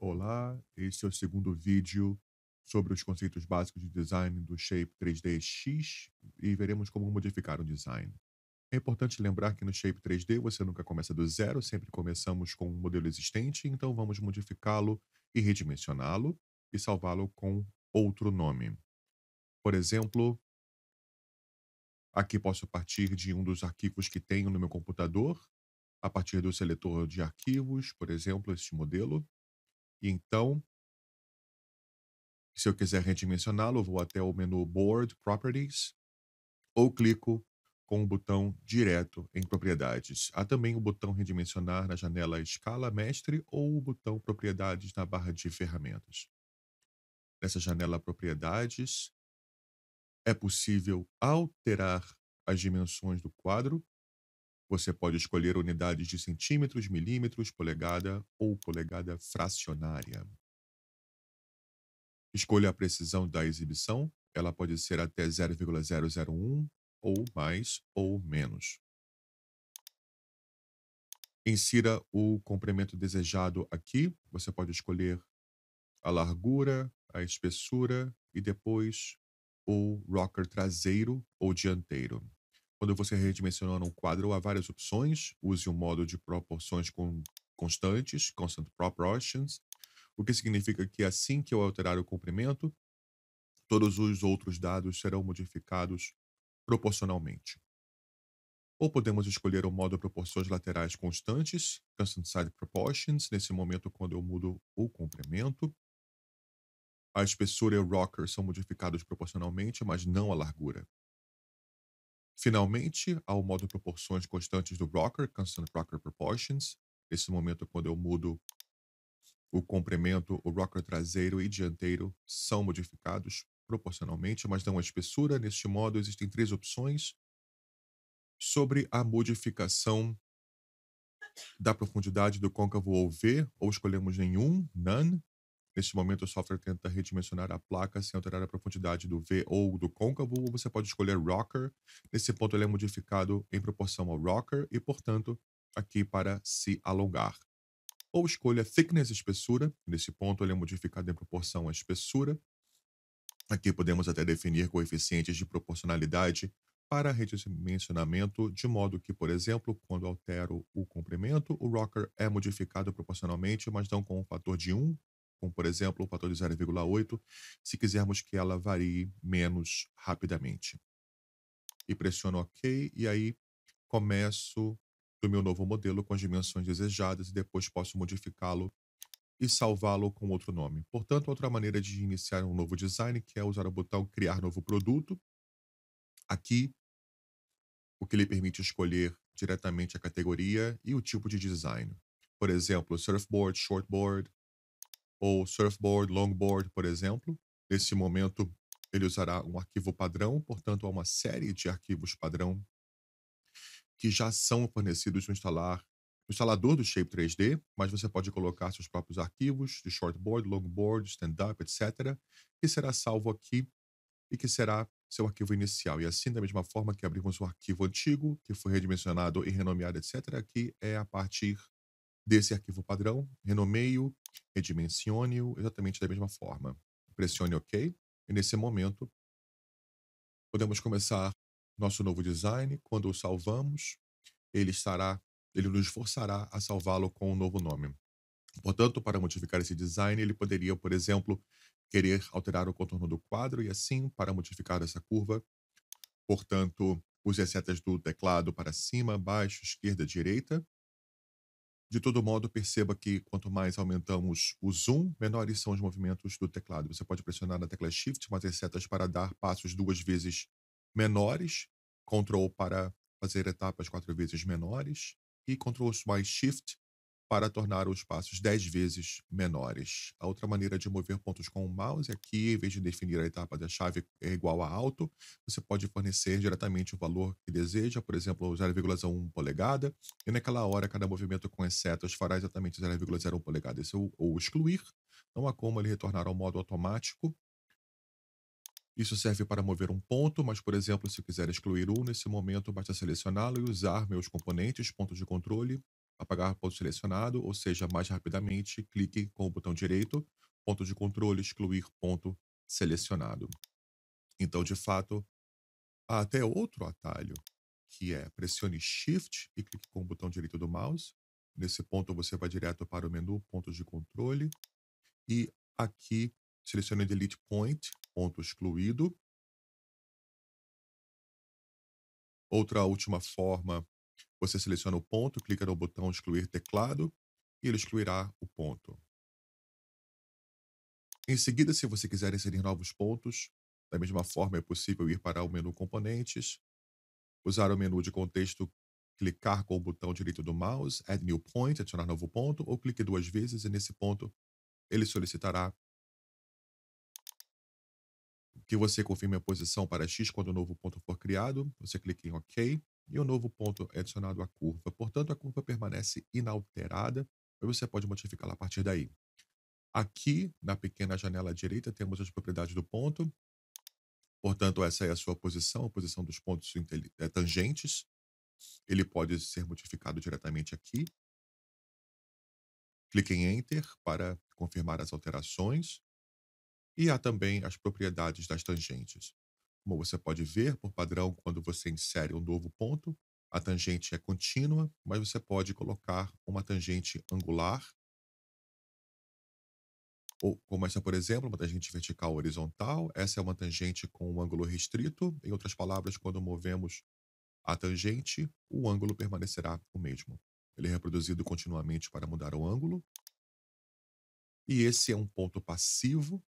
Olá, este é o segundo vídeo sobre os conceitos básicos de design do Shape 3D X e veremos como modificar um design. É importante lembrar que no Shape 3D você nunca começa do zero, sempre começamos com um modelo existente, então vamos modificá-lo e redimensioná-lo e salvá-lo com outro nome. Por exemplo, aqui posso partir de um dos arquivos que tenho no meu computador, a partir do seletor de arquivos, por exemplo, este modelo, então, se eu quiser redimensioná-lo, vou até o menu Board Properties ou clico com o botão direto em propriedades. Há também o botão redimensionar na janela escala mestre ou o botão propriedades na barra de ferramentas. Nessa janela propriedades é possível alterar as dimensões do quadro você pode escolher unidades de centímetros, milímetros, polegada ou polegada fracionária. Escolha a precisão da exibição. Ela pode ser até 0,001 ou mais ou menos. Insira o comprimento desejado aqui. Você pode escolher a largura, a espessura e depois o rocker traseiro ou dianteiro. Quando você redimensiona um quadro, há várias opções. Use o um modo de proporções constantes, constant proportions, o que significa que assim que eu alterar o comprimento, todos os outros dados serão modificados proporcionalmente. Ou podemos escolher o modo proporções laterais constantes, constant side proportions, nesse momento quando eu mudo o comprimento. A espessura e o rocker são modificados proporcionalmente, mas não a largura. Finalmente, ao modo proporções constantes do Broker, Constant Broker Proportions. Esse momento quando eu mudo o comprimento, o rocker traseiro e dianteiro são modificados proporcionalmente, mas dão a espessura. Neste modo, existem três opções sobre a modificação da profundidade do côncavo ou V, ou escolhemos nenhum, none, Neste momento, o software tenta redimensionar a placa sem alterar a profundidade do V ou do côncavo, ou você pode escolher rocker. Nesse ponto, ele é modificado em proporção ao rocker e, portanto, aqui para se alongar. Ou escolha thickness, espessura. Nesse ponto, ele é modificado em proporção à espessura. Aqui podemos até definir coeficientes de proporcionalidade para redimensionamento, de modo que, por exemplo, quando altero o comprimento, o rocker é modificado proporcionalmente, mas não com um fator de 1, como por exemplo o fator de 0,8, se quisermos que ela varie menos rapidamente. E pressiono OK e aí começo o meu novo modelo com as dimensões desejadas e depois posso modificá-lo e salvá-lo com outro nome. Portanto, outra maneira de iniciar um novo design que é usar o botão criar novo produto. Aqui, o que lhe permite escolher diretamente a categoria e o tipo de design. Por exemplo, surfboard, shortboard, ou surfboard, longboard, por exemplo. Nesse momento, ele usará um arquivo padrão, portanto, há uma série de arquivos padrão que já são fornecidos no, instalar, no instalador do Shape 3D, mas você pode colocar seus próprios arquivos de shortboard, longboard, stand-up, etc., que será salvo aqui e que será seu arquivo inicial. E assim, da mesma forma que abrimos o arquivo antigo, que foi redimensionado e renomeado, etc., aqui é a partir desse arquivo padrão, renomeio, redimensione-o exatamente da mesma forma. Pressione OK e nesse momento podemos começar nosso novo design. Quando o salvamos, ele estará, ele nos forçará a salvá-lo com um novo nome. Portanto, para modificar esse design, ele poderia, por exemplo, querer alterar o contorno do quadro e assim, para modificar essa curva, portanto, use as setas do teclado para cima, baixo, esquerda, direita de todo modo, perceba que quanto mais aumentamos o zoom, menores são os movimentos do teclado. Você pode pressionar na tecla Shift, mas as setas para dar passos duas vezes menores, Ctrl para fazer etapas quatro vezes menores e Ctrl mais Shift para tornar os passos 10 vezes menores. A outra maneira de mover pontos com o mouse é aqui, em vez de definir a etapa da chave é igual a alto, você pode fornecer diretamente o valor que deseja, por exemplo, 0,01 polegada, e naquela hora cada movimento com as setas fará exatamente 0,01 polegada é ou excluir. Não há como ele retornar ao modo automático. Isso serve para mover um ponto, mas, por exemplo, se quiser excluir um, nesse momento basta selecioná-lo e usar meus componentes, pontos de controle, apagar ponto selecionado, ou seja, mais rapidamente, clique com o botão direito, ponto de controle, excluir ponto selecionado. Então, de fato, há até outro atalho, que é pressione Shift e clique com o botão direito do mouse. Nesse ponto, você vai direto para o menu pontos de controle e aqui selecione Delete Point, ponto excluído. Outra última forma você seleciona o ponto, clica no botão excluir teclado e ele excluirá o ponto. Em seguida, se você quiser inserir novos pontos, da mesma forma é possível ir para o menu Componentes, usar o menu de contexto, clicar com o botão direito do mouse, Add New Point, adicionar novo ponto, ou clique duas vezes e nesse ponto ele solicitará que você confirme a posição para X quando o novo ponto for criado. Você clica em OK e um novo ponto é adicionado à curva. Portanto, a curva permanece inalterada mas você pode modificá-la a partir daí. Aqui, na pequena janela à direita, temos as propriedades do ponto. Portanto, essa é a sua posição, a posição dos pontos eh, tangentes. Ele pode ser modificado diretamente aqui. Clique em Enter para confirmar as alterações. E há também as propriedades das tangentes. Como você pode ver, por padrão, quando você insere um novo ponto, a tangente é contínua, mas você pode colocar uma tangente angular, ou como essa, por exemplo, uma tangente vertical horizontal. Essa é uma tangente com um ângulo restrito. Em outras palavras, quando movemos a tangente, o ângulo permanecerá o mesmo. Ele é reproduzido continuamente para mudar o ângulo. E esse é um ponto passivo,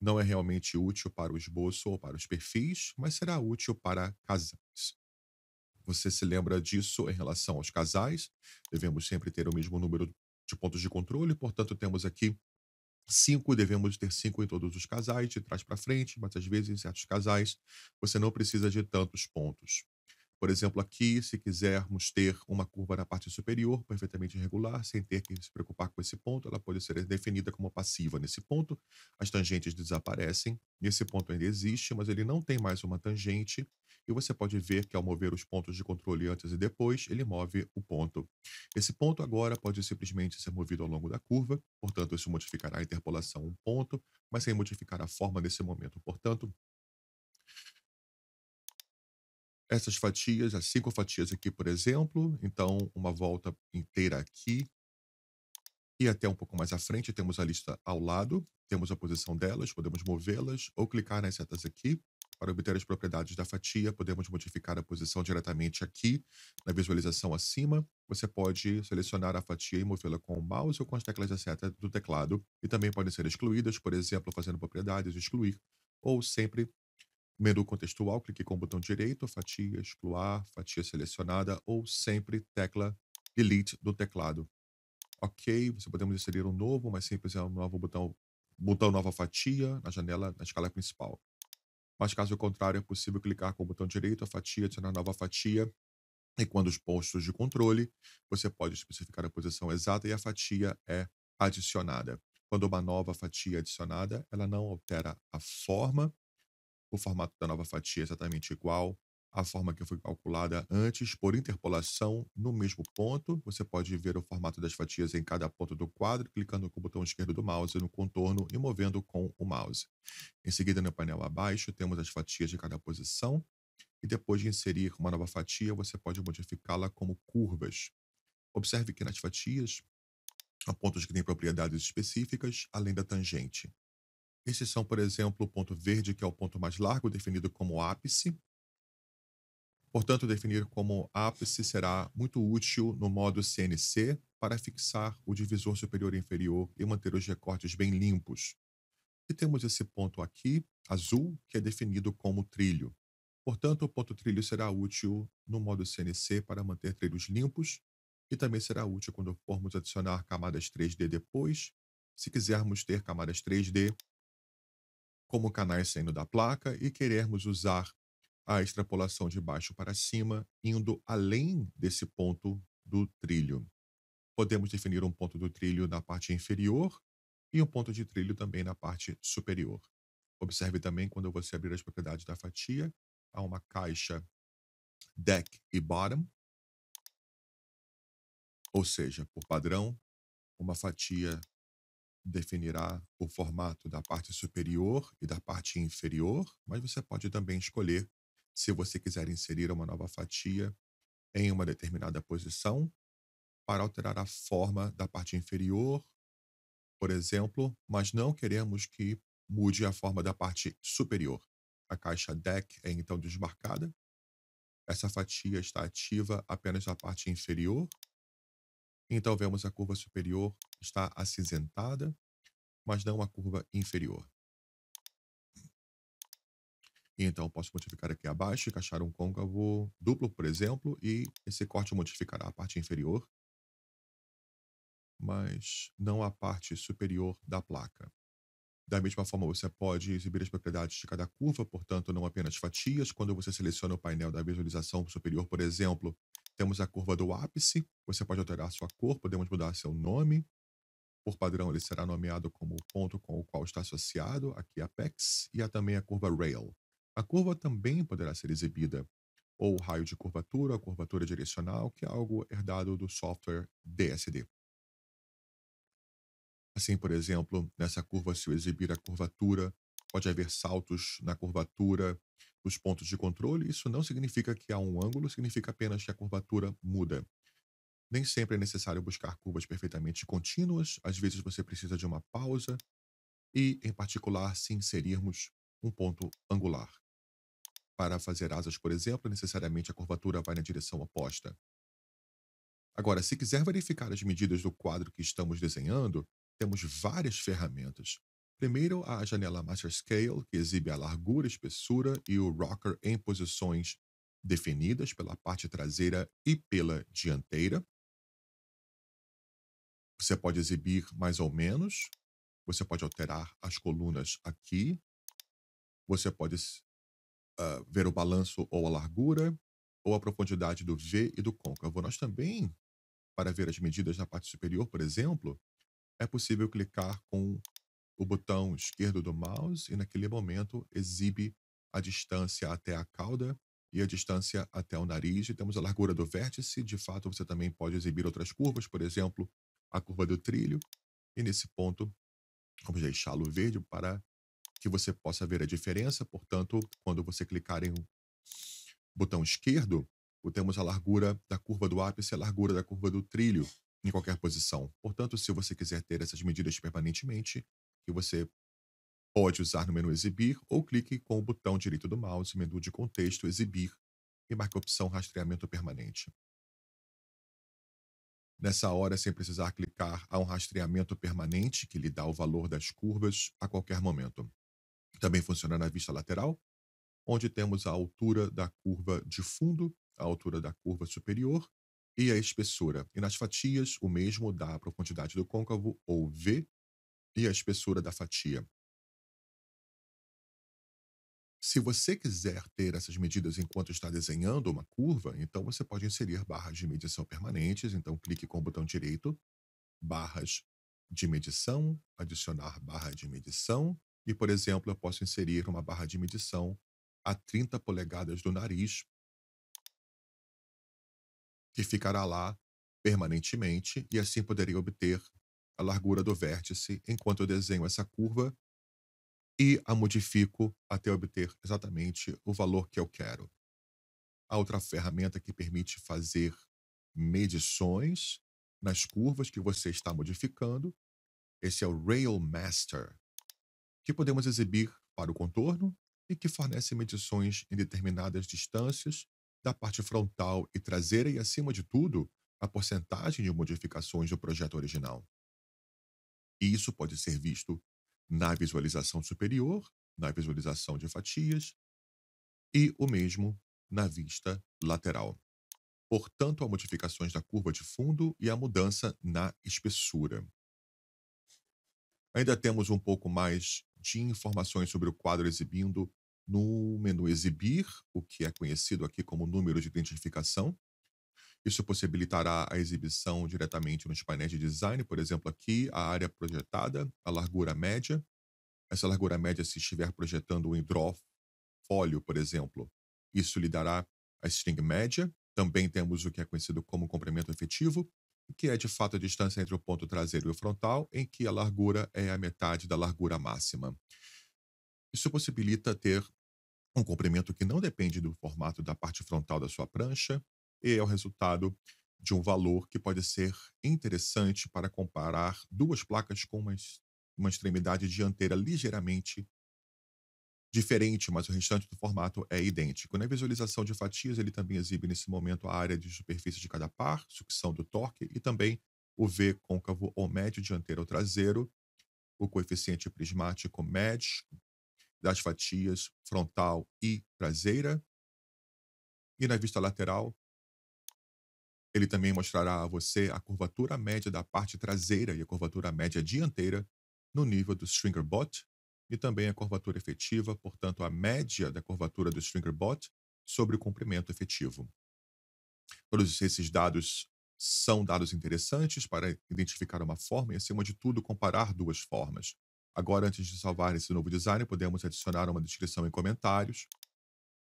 não é realmente útil para o esboço ou para os perfis, mas será útil para casais. Você se lembra disso em relação aos casais? Devemos sempre ter o mesmo número de pontos de controle, portanto, temos aqui cinco, devemos ter cinco em todos os casais, de trás para frente, mas às vezes em certos casais você não precisa de tantos pontos. Por exemplo, aqui, se quisermos ter uma curva na parte superior perfeitamente regular, sem ter que se preocupar com esse ponto, ela pode ser definida como passiva nesse ponto. As tangentes desaparecem, esse ponto ainda existe, mas ele não tem mais uma tangente, e você pode ver que ao mover os pontos de controle antes e depois, ele move o ponto. Esse ponto agora pode simplesmente ser movido ao longo da curva, portanto, isso modificará a interpolação um ponto, mas sem modificar a forma nesse momento. Portanto, essas fatias, as cinco fatias aqui, por exemplo. Então, uma volta inteira aqui. E até um pouco mais à frente, temos a lista ao lado. Temos a posição delas, podemos movê-las ou clicar nas setas aqui. Para obter as propriedades da fatia, podemos modificar a posição diretamente aqui na visualização acima. Você pode selecionar a fatia e movê-la com o mouse ou com as teclas da seta do teclado. E também podem ser excluídas, por exemplo, fazendo propriedades excluir ou sempre Menu contextual, clique com o botão direito, fatia, excluar, fatia selecionada ou sempre tecla Delete do teclado. Ok, você podemos inserir um novo, mas sempre é um novo botão, botão nova fatia na janela, na escala principal. Mas caso contrário, é possível clicar com o botão direito, a fatia, adicionar nova fatia e quando os postos de controle, você pode especificar a posição exata e a fatia é adicionada. Quando uma nova fatia é adicionada, ela não altera a forma o formato da nova fatia é exatamente igual à forma que foi calculada antes por interpolação no mesmo ponto. Você pode ver o formato das fatias em cada ponto do quadro, clicando com o botão esquerdo do mouse no contorno e movendo com o mouse. Em seguida, no painel abaixo, temos as fatias de cada posição. E depois de inserir uma nova fatia, você pode modificá-la como curvas. Observe que nas fatias há pontos que têm propriedades específicas, além da tangente. Esses são, por exemplo, o ponto verde, que é o ponto mais largo, definido como ápice. Portanto, definir como ápice será muito útil no modo CNC para fixar o divisor superior e inferior e manter os recortes bem limpos. E temos esse ponto aqui, azul, que é definido como trilho. Portanto, o ponto trilho será útil no modo CNC para manter trilhos limpos e também será útil quando formos adicionar camadas 3D depois, se quisermos ter camadas 3D como canais é saindo da placa e querermos usar a extrapolação de baixo para cima, indo além desse ponto do trilho. Podemos definir um ponto do trilho na parte inferior e um ponto de trilho também na parte superior. Observe também quando você abrir as propriedades da fatia, há uma caixa deck e bottom, ou seja, por padrão, uma fatia definirá o formato da parte superior e da parte inferior, mas você pode também escolher se você quiser inserir uma nova fatia em uma determinada posição para alterar a forma da parte inferior, por exemplo, mas não queremos que mude a forma da parte superior. A caixa deck é então desmarcada. Essa fatia está ativa apenas na parte inferior então vemos a curva superior está acinzentada, mas não a curva inferior. Então posso modificar aqui abaixo, encaixar um côncavo duplo, por exemplo, e esse corte modificará a parte inferior, mas não a parte superior da placa. Da mesma forma, você pode exibir as propriedades de cada curva, portanto, não apenas fatias. Quando você seleciona o painel da visualização superior, por exemplo, temos a curva do ápice. Você pode alterar sua cor, podemos mudar seu nome. Por padrão, ele será nomeado como o ponto com o qual está associado, aqui apex, e há também a curva rail. A curva também poderá ser exibida, ou raio de curvatura, curvatura direcional, que é algo herdado do software DSD. Assim, por exemplo, nessa curva, se eu exibir a curvatura, pode haver saltos na curvatura dos pontos de controle. Isso não significa que há um ângulo, significa apenas que a curvatura muda. Nem sempre é necessário buscar curvas perfeitamente contínuas, às vezes você precisa de uma pausa e, em particular, se inserirmos um ponto angular. Para fazer asas, por exemplo, necessariamente a curvatura vai na direção oposta. Agora, se quiser verificar as medidas do quadro que estamos desenhando, temos várias ferramentas. Primeiro, a janela Master Scale, que exibe a largura, espessura e o rocker em posições definidas pela parte traseira e pela dianteira. Você pode exibir mais ou menos. Você pode alterar as colunas aqui. Você pode uh, ver o balanço ou a largura ou a profundidade do V e do côncavo. Nós também, para ver as medidas na parte superior, por exemplo, é possível clicar com o botão esquerdo do mouse e naquele momento exibe a distância até a cauda e a distância até o nariz. E temos a largura do vértice. De fato, você também pode exibir outras curvas, por exemplo, a curva do trilho. E nesse ponto, vamos deixá-lo verde para que você possa ver a diferença. Portanto, quando você clicar em botão esquerdo, temos a largura da curva do ápice e a largura da curva do trilho em qualquer posição. Portanto, se você quiser ter essas medidas permanentemente, que você pode usar no menu Exibir ou clique com o botão direito do mouse, menu de contexto Exibir e marque a opção Rastreamento Permanente. Nessa hora, sem precisar clicar, há um rastreamento permanente que lhe dá o valor das curvas a qualquer momento. Também funciona na vista lateral, onde temos a altura da curva de fundo, a altura da curva superior e a espessura. E nas fatias, o mesmo dá a profundidade do côncavo, ou V, e a espessura da fatia. Se você quiser ter essas medidas enquanto está desenhando uma curva, então você pode inserir barras de medição permanentes. Então, clique com o botão direito, barras de medição, adicionar barra de medição. E, por exemplo, eu posso inserir uma barra de medição a 30 polegadas do nariz que ficará lá permanentemente e assim poderia obter a largura do vértice enquanto eu desenho essa curva e a modifico até obter exatamente o valor que eu quero. A outra ferramenta que permite fazer medições nas curvas que você está modificando, esse é o RailMaster, que podemos exibir para o contorno e que fornece medições em determinadas distâncias da parte frontal e traseira e, acima de tudo, a porcentagem de modificações do projeto original. E isso pode ser visto na visualização superior, na visualização de fatias e o mesmo na vista lateral. Portanto, há modificações da curva de fundo e a mudança na espessura. Ainda temos um pouco mais de informações sobre o quadro exibindo no menu Exibir, o que é conhecido aqui como número de identificação. Isso possibilitará a exibição diretamente nos painéis de design, por exemplo, aqui, a área projetada, a largura média. Essa largura média, se estiver projetando um hidrofólio, por exemplo, isso lhe dará a string média. Também temos o que é conhecido como comprimento efetivo, que é de fato a distância entre o ponto traseiro e o frontal, em que a largura é a metade da largura máxima. Isso possibilita ter um comprimento que não depende do formato da parte frontal da sua prancha e é o resultado de um valor que pode ser interessante para comparar duas placas com uma, uma extremidade dianteira ligeiramente diferente, mas o restante do formato é idêntico. Na visualização de fatias, ele também exibe nesse momento a área de superfície de cada par, sucção do torque e também o V côncavo ou médio dianteiro ou traseiro, o coeficiente prismático médio das fatias frontal e traseira. E na vista lateral, ele também mostrará a você a curvatura média da parte traseira e a curvatura média dianteira no nível do stringer bot e também a curvatura efetiva, portanto, a média da curvatura do stringer bot sobre o comprimento efetivo. Todos esses dados são dados interessantes para identificar uma forma e, acima de tudo, comparar duas formas. Agora, antes de salvar esse novo design, podemos adicionar uma descrição em comentários.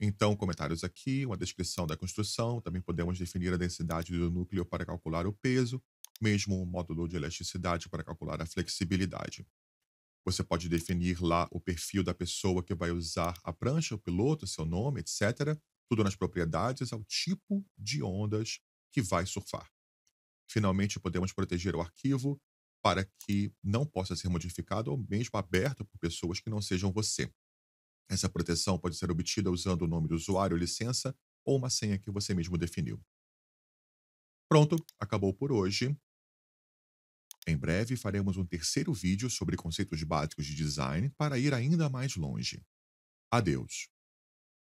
Então, comentários aqui, uma descrição da construção, também podemos definir a densidade do núcleo para calcular o peso, mesmo um módulo de elasticidade para calcular a flexibilidade. Você pode definir lá o perfil da pessoa que vai usar a prancha, o piloto, seu nome, etc. Tudo nas propriedades ao tipo de ondas que vai surfar. Finalmente, podemos proteger o arquivo para que não possa ser modificado ou mesmo aberto por pessoas que não sejam você. Essa proteção pode ser obtida usando o nome do usuário, licença ou uma senha que você mesmo definiu. Pronto, acabou por hoje. Em breve faremos um terceiro vídeo sobre conceitos básicos de design para ir ainda mais longe. Adeus!